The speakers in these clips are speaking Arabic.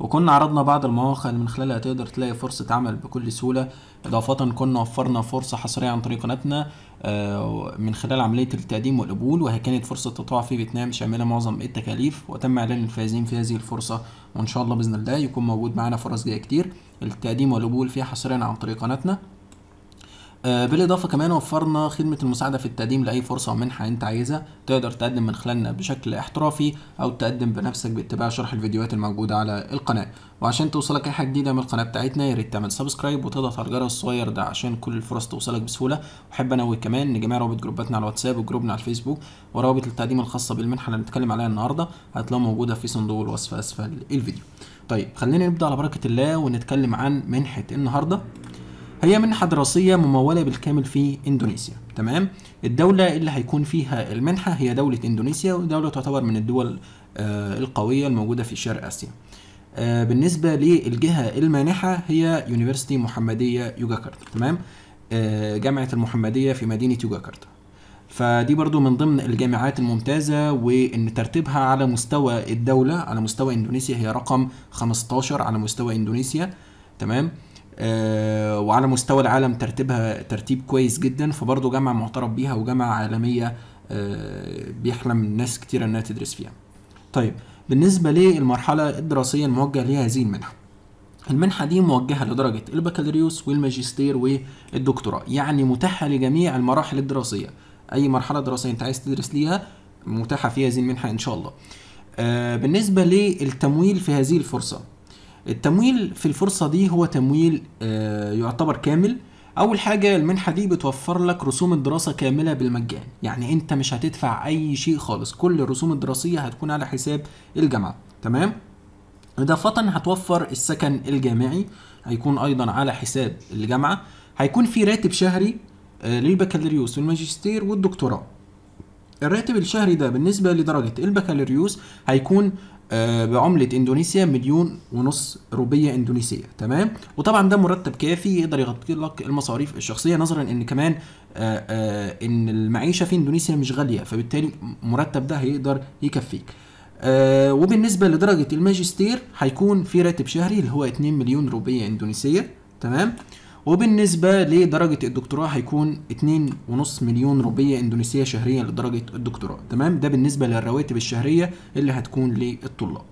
وكنا عرضنا بعض المواقع اللي من خلالها تقدر تلاقي فرصة عمل بكل سهولة إضافة كنا وفرنا فرصة حصرية عن طريق قناتنا آه، من خلال عملية التقديم والقبول وهي كانت فرصة تطوع في فيتنام شاملة معظم التكاليف وتم إعلان الفائزين في هذه الفرصة وإن شاء الله بإذن الله يكون موجود معانا فرص جاية كتير التقديم والقبول فيها حصريا عن طريق قناتنا آه، بالاضافه كمان وفرنا خدمه المساعده في التقديم لاي فرصه ومنحه انت عايزها تقدر تقدم من خلالنا بشكل احترافي او تقدم بنفسك باتباع شرح الفيديوهات الموجوده على القناه وعشان توصلك اي حاجه جديده من القناه بتاعتنا يا ريت تعمل سبسكرايب وتضغط على الجرس الصغير ده عشان كل الفرص توصلك بسهوله وحب انوه كمان ان جميع روابط جروباتنا على الواتساب وجروبنا على الفيسبوك وروابط التقديم الخاصه بالمنحه اللي هنتكلم عليها النهارده هتلاقوها موجوده في صندوق الوصف اسفل الفيديو طيب خلينا نبدا على بركه الله ونتكلم عن منحه النهارده هي منحة دراسية ممولة بالكامل في إندونيسيا تمام الدولة اللي هيكون فيها المنحة هي دولة إندونيسيا ودولة تعتبر من الدول آه، القوية الموجودة في شرق آسيا آه، بالنسبة للجهة المانحة هي يونيفرستي محمدية يوجاكرتا تمام آه، جامعة المحمدية في مدينة يوجاكرتا فدي برضو من ضمن الجامعات الممتازة وإن ترتيبها على مستوى الدولة على مستوى إندونيسيا هي رقم 15 على مستوى إندونيسيا تمام آه، وعلى مستوى العالم ترتيبها ترتيب كويس جدا فبرضه جامعه معترف بيها وجامعه عالميه آه، بيحلم الناس كتير انها تدرس فيها. طيب بالنسبه للمرحله الدراسيه الموجهه ليها هذه المنحه. المنحة دي موجهة لدرجة البكالوريوس والماجستير والدكتوراه يعني متاحة لجميع المراحل الدراسية أي مرحلة دراسية أنت عايز تدرس ليها متاحة فيها هذه المنحة إن شاء الله آه، بالنسبة للتمويل في هذه الفرصة التمويل في الفرصة دي هو تمويل آه، يعتبر كامل اول حاجه المنحه دي بتوفر لك رسوم الدراسه كامله بالمجان يعني انت مش هتدفع اي شيء خالص كل الرسوم الدراسيه هتكون على حساب الجامعه تمام اضافه هتوفر السكن الجامعي هيكون ايضا على حساب الجامعه هيكون في راتب شهري آه، للبكالوريوس والماجستير والدكتوراه الراتب الشهري ده بالنسبه لدرجه البكالوريوس هيكون آه، بعملة اندونيسيا مليون ونص روبية اندونيسية تمام وطبعا ده مرتب كافي يقدر يغطي لك المصاريف الشخصية نظرا ان كمان آه، آه، ان المعيشة في اندونيسيا مش غالية فبالتالي المرتب ده هيقدر يكفيك وبالنسبة لدرجة الماجستير هيكون في راتب شهري اللي هو 2 مليون روبية اندونيسية تمام وبالنسبة لدرجة الدكتوراه هيكون 2.5 مليون روبية إندونيسية شهريا لدرجة الدكتوراه تمام ده بالنسبة للرواتب الشهرية اللي هتكون للطلاب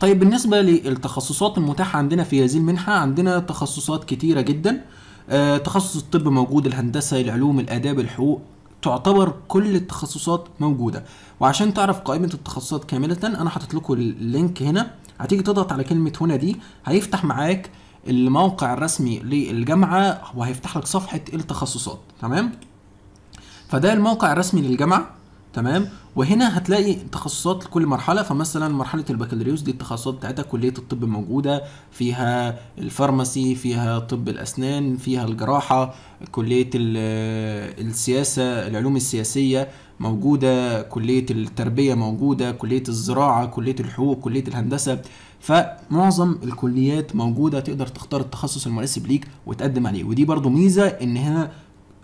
طيب بالنسبة للتخصصات المتاحة عندنا في هذه المنحة عندنا تخصصات كتيرة جدا آه، تخصص الطب موجود الهندسة العلوم الآداب الحقوق تعتبر كل التخصصات موجودة وعشان تعرف قائمة التخصصات كاملة أنا حاطط لكم اللينك هنا هتيجي تضغط على كلمة هنا دي هيفتح معاك الموقع الرسمي للجامعه وهيفتح لك صفحه التخصصات تمام فده الموقع الرسمي للجامعه تمام وهنا هتلاقي تخصصات لكل مرحله فمثلا مرحله البكالوريوس دي التخصصات بتاعتها كليه الطب موجوده فيها الفارماسي فيها طب الاسنان فيها الجراحه كليه السياسه العلوم السياسيه موجوده كليه التربيه موجوده كليه الزراعه كليه الحقوق كليه الهندسه فمعظم الكليات موجوده تقدر تختار التخصص المناسب ليك وتقدم عليه ودي برضو ميزه ان هنا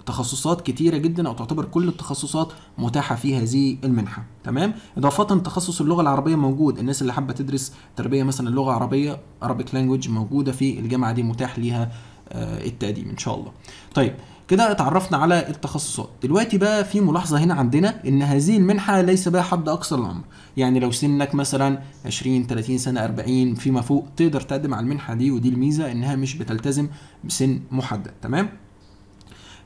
تخصصات كتيره جدا او تعتبر كل التخصصات متاحه في هذه المنحه تمام اضافه تخصص اللغه العربيه موجود الناس اللي حابه تدرس تربيه مثلا لغه عربيه Arabic لانجوج موجوده في الجامعه دي متاح ليها آه، التقديم ان شاء الله طيب كده اتعرفنا على التخصصات دلوقتي بقى في ملاحظه هنا عندنا ان هذه المنحه ليس بها حد اقصى للعمر يعني لو سنك مثلا 20 30 سنه 40 فيما فوق تقدر تقدم على المنحه دي ودي الميزه انها مش بتلتزم بسن محدد تمام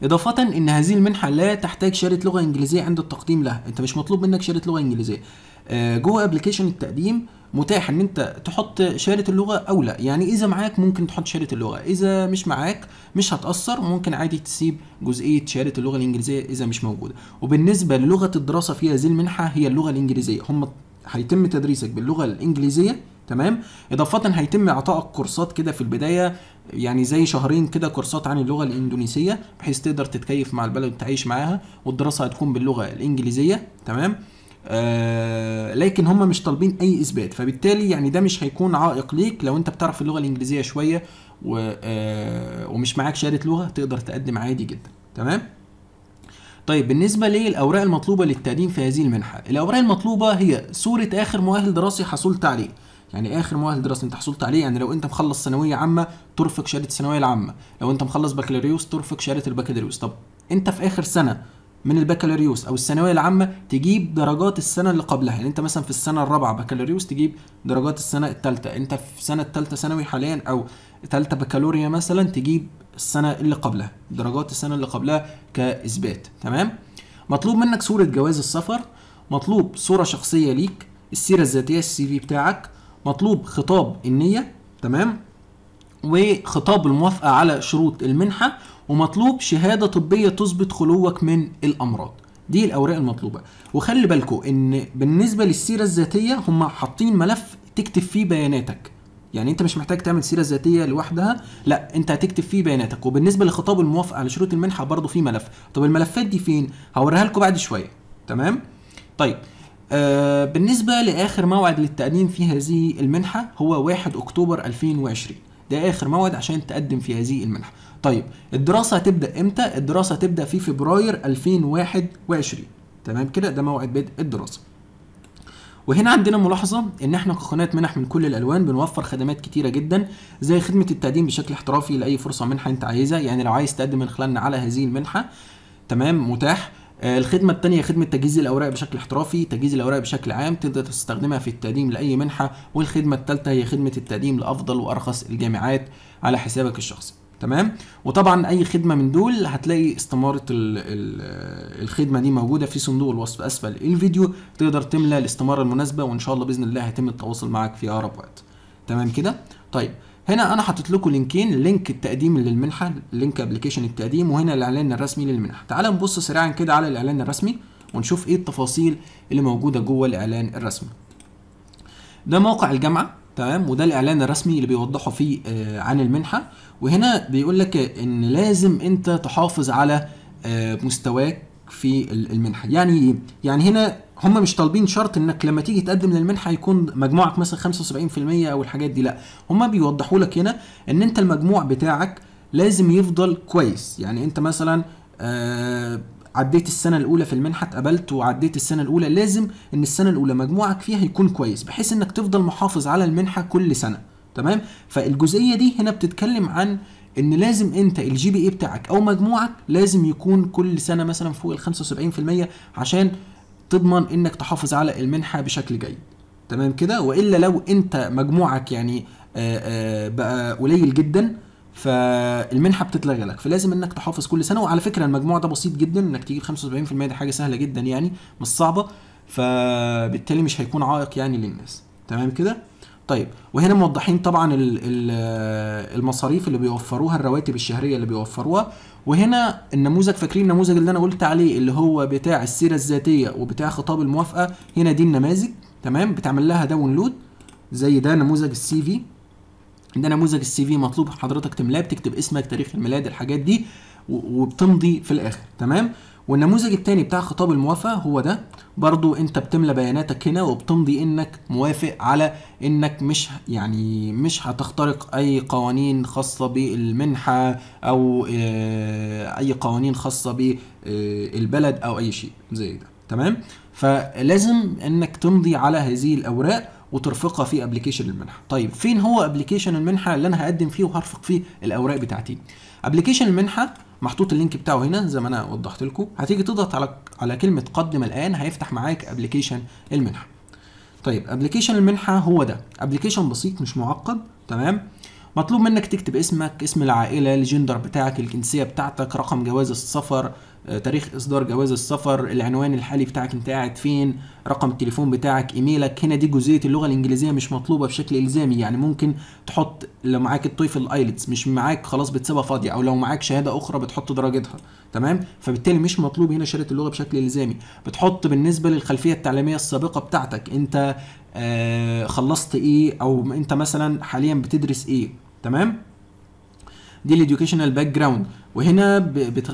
إضافة إن هذه المنحة لا تحتاج شهادة لغة إنجليزية عند التقديم لها، أنت مش مطلوب منك شهادة لغة إنجليزية. آه، جوه ابلكيشن التقديم متاح ان انت تحط شهاده اللغه او لا يعني اذا معاك ممكن تحط شهاده اللغه اذا مش معاك مش هتاثر ممكن عادي تسيب جزئيه شهاده اللغه الانجليزيه اذا مش موجوده وبالنسبه للغه الدراسه في هذه المنحه هي اللغه الانجليزيه هم هيتم تدريسك باللغه الانجليزيه تمام اضافه هيتم اعطائك كورسات كده في البدايه يعني زي شهرين كده كورسات عن اللغه الاندونيسيه بحيث تقدر تتكيف مع البلد وتعيش معاها والدراسه هتكون باللغه الانجليزيه تمام آه، لكن هم مش طالبين اي اثبات فبالتالي يعني ده مش هيكون عائق ليك لو انت بتعرف اللغه الانجليزيه شويه و آه، ومش معاك شهاده لغه تقدر تقدم عادي جدا تمام طيب بالنسبة للأوراق المطلوبة للتقديم في هذه المنحة الأوراق المطلوبة هي صورة آخر مؤهل دراسي حصلت عليه يعني اخر مؤهل دراسي انت حصلت عليه يعني لو انت مخلص ثانويه عامه ترفق شهاده الثانويه العامه لو انت مخلص بكالوريوس ترفق شهاده البكالوريوس طب انت في اخر سنه من البكالوريوس او الثانويه العامه تجيب درجات السنه اللي قبلها يعني انت مثلا في السنه الرابعه بكالوريوس تجيب درجات السنه الثالثه انت في سنه الثالثه ثانوي حاليا او ثالثه بكالوريا مثلا تجيب السنه اللي قبلها درجات السنه اللي قبلها كاثبات تمام مطلوب منك صوره جواز السفر مطلوب صوره شخصيه ليك السيره الذاتيه السي في بتاعك مطلوب خطاب النيه تمام وخطاب الموافقة على شروط المنحة ومطلوب شهادة طبية تثبت خلوك من الأمراض دي الأوراق المطلوبة وخلي بالكم إن بالنسبة للسيرة الذاتية هم حاطين ملف تكتب فيه بياناتك يعني انت مش محتاج تعمل سيره ذاتيه لوحدها لا انت هتكتب فيه بياناتك وبالنسبه لخطاب الموافقه على شروط المنحه برضه في ملف طب الملفات دي فين هوريها لكم بعد شويه تمام طيب آه بالنسبه لاخر موعد للتقديم في هذه المنحه هو 1 اكتوبر 2020 ده اخر موعد عشان تقدم في هذه المنحه طيب الدراسه هتبدا امتى الدراسه هتبدا في فبراير 2021 تمام كده ده موعد بدء الدراسه وهنا عندنا ملاحظة إن إحنا كقناة منح من كل الألوان بنوفر خدمات كتيرة جدا زي خدمة التقديم بشكل احترافي لأي فرصة منحة أنت عايزها يعني لو عايز تقدم من خلالنا على هذه المنحة تمام متاح آه، الخدمة الثانية خدمة تجهيز الأوراق بشكل احترافي، تجهيز الأوراق بشكل عام تقدر تستخدمها في التقديم لأي منحة، والخدمة الثالثة هي خدمة التقديم لأفضل وأرخص الجامعات على حسابك الشخصي. تمام وطبعا اي خدمه من دول هتلاقي استماره الخدمه دي موجوده في صندوق الوصف اسفل الفيديو تقدر تملى الاستماره المناسبه وان شاء الله باذن الله هيتم التواصل معك في اقرب وقت تمام كده طيب هنا انا حاطط لكم لينكين لينك التقديم للمنحه لينك ابلكيشن التقديم وهنا الاعلان الرسمي للمنحه تعال نبص سريعا كده على الاعلان الرسمي ونشوف ايه التفاصيل اللي موجوده جوه الاعلان الرسمي ده موقع الجامعه تمام وده الاعلان الرسمي اللي بيوضحوا فيه آه، عن المنحه وهنا بيقول لك ان لازم انت تحافظ على آه، مستواك في المنحه يعني يعني هنا هم مش طالبين شرط انك لما تيجي تقدم للمنحه يكون مجموعك مثلا 75% او الحاجات دي لا هم بيوضحوا لك هنا ان انت المجموع بتاعك لازم يفضل كويس يعني انت مثلا آه عديت السنه الاولى في المنحه اتقبلت وعديت السنه الاولى لازم ان السنه الاولى مجموعك فيها يكون كويس بحيث انك تفضل محافظ على المنحه كل سنه تمام فالجزئيه دي هنا بتتكلم عن ان لازم انت الجي بي اي بتاعك او مجموعك لازم يكون كل سنه مثلا فوق ال 75% عشان تضمن انك تحافظ على المنحه بشكل جيد تمام كده والا لو انت مجموعك يعني آه، آه، بقى قليل جدا فالمنحه بتتلغى لك فلازم انك تحافظ كل سنه وعلى فكره المجموع ده بسيط جدا انك تجيب 75% دي حاجه سهله جدا يعني مش صعبه فبالتالي مش هيكون عائق يعني للناس تمام كده طيب وهنا موضحين طبعا المصاريف اللي بيوفروها الرواتب الشهريه اللي بيوفروها وهنا النموذج فاكرين النموذج اللي انا قلت عليه اللي هو بتاع السيره الذاتيه وبتاع خطاب الموافقه هنا دي النماذج تمام بتعمل لها داونلود زي ده نموذج السي في ده نموذج السي في مطلوب حضرتك تملاه بتكتب اسمك تاريخ الميلاد الحاجات دي وبتمضي في الاخر تمام والنموذج الثاني بتاع خطاب الموافقه هو ده برضو انت بتملى بياناتك هنا وبتمضي انك موافق على انك مش يعني مش هتخترق اي قوانين خاصه بالمنحه او آه، اي قوانين خاصه بالبلد آه، او اي شيء زي ده تمام فلازم انك تمضي على هذه الاوراق وترفقها في ابلكيشن المنحه طيب فين هو ابلكيشن المنحه اللي انا هقدم فيه وهرفق فيه الاوراق بتاعتي ابلكيشن المنحه محطوط اللينك بتاعه هنا زي ما انا وضحت لكم هتيجي تضغط على على كلمه قدم الان هيفتح معاك ابلكيشن المنحه طيب ابلكيشن المنحه هو ده ابلكيشن بسيط مش معقد تمام مطلوب منك تكتب اسمك اسم العائله الجندر بتاعك الجنسيه بتاعتك رقم جواز السفر آه، تاريخ اصدار جواز السفر العنوان الحالي بتاعك انت قاعد فين رقم التليفون بتاعك ايميلك هنا دي جزئيه اللغه الانجليزيه مش مطلوبه بشكل الزامي يعني ممكن تحط لو معاك التويفل ايلتس مش معاك خلاص بتسيبها فاضيه او لو معاك شهاده اخرى بتحط درجتها تمام فبالتالي مش مطلوب هنا شهاده اللغه بشكل الزامي بتحط بالنسبه للخلفيه التعليميه السابقه بتاعتك انت آه خلصت ايه او انت مثلا حاليا بتدرس ايه تمام دي الاديوكيشنال باك جراوند وهنا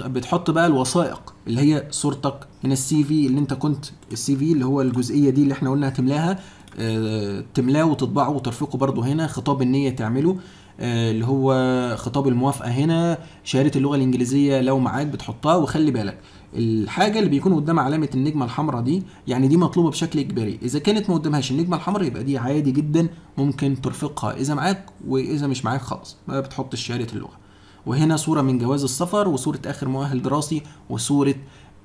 بتحط بقى الوثائق اللي هي صورتك هنا السي في اللي انت كنت السي في اللي هو الجزئيه دي اللي احنا قلنا هتملاها آه، تملاه وتطبعه وترفقه برضه هنا خطاب النيه تعمله آه، اللي هو خطاب الموافقه هنا شهاده اللغه الانجليزيه لو معاك بتحطها وخلي بالك الحاجه اللي بيكون قدام علامه النجمه الحمراء دي يعني دي مطلوبه بشكل اجباري اذا كانت ما قدامهاش النجمه الحمراء يبقى دي عادي جدا ممكن ترفقها اذا معاك واذا مش معاك خلاص ما بتحطش شهاده اللغه وهنا صوره من جواز السفر وصوره اخر مؤهل دراسي وصوره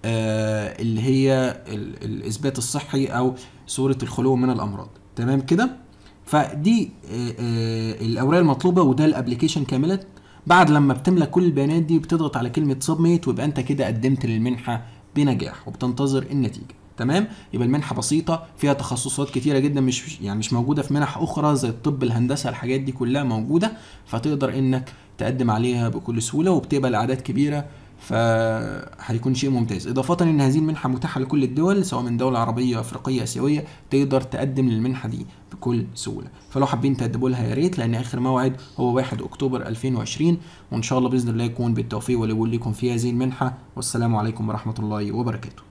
آه اللي هي الاثبات الصحي او صوره الخلو من الامراض تمام كده فدي آه، آه، الاوراق المطلوبه وده الابلكيشن كامله بعد لما بتملى كل البيانات دي بتضغط على كلمه سبميت ويبقى انت كده قدمت للمنحه بنجاح وبتنتظر النتيجه تمام يبقى المنحه بسيطه فيها تخصصات كتيره جدا مش يعني مش موجوده في منح اخرى زي الطب الهندسه الحاجات دي كلها موجوده فتقدر انك تقدم عليها بكل سهوله وبتقبل اعداد كبيره فهيكون شيء ممتاز اضافه ان هذه المنحه متاحه لكل الدول سواء من دوله عربيه افريقيه اسيويه تقدر تقدم للمنحه دي بكل سهوله فلو حابين تقدموا لها يا ريت لان اخر موعد هو 1 اكتوبر 2020 وان شاء الله باذن الله يكون بالتوفيق لكم في هذه المنحه والسلام عليكم ورحمه الله وبركاته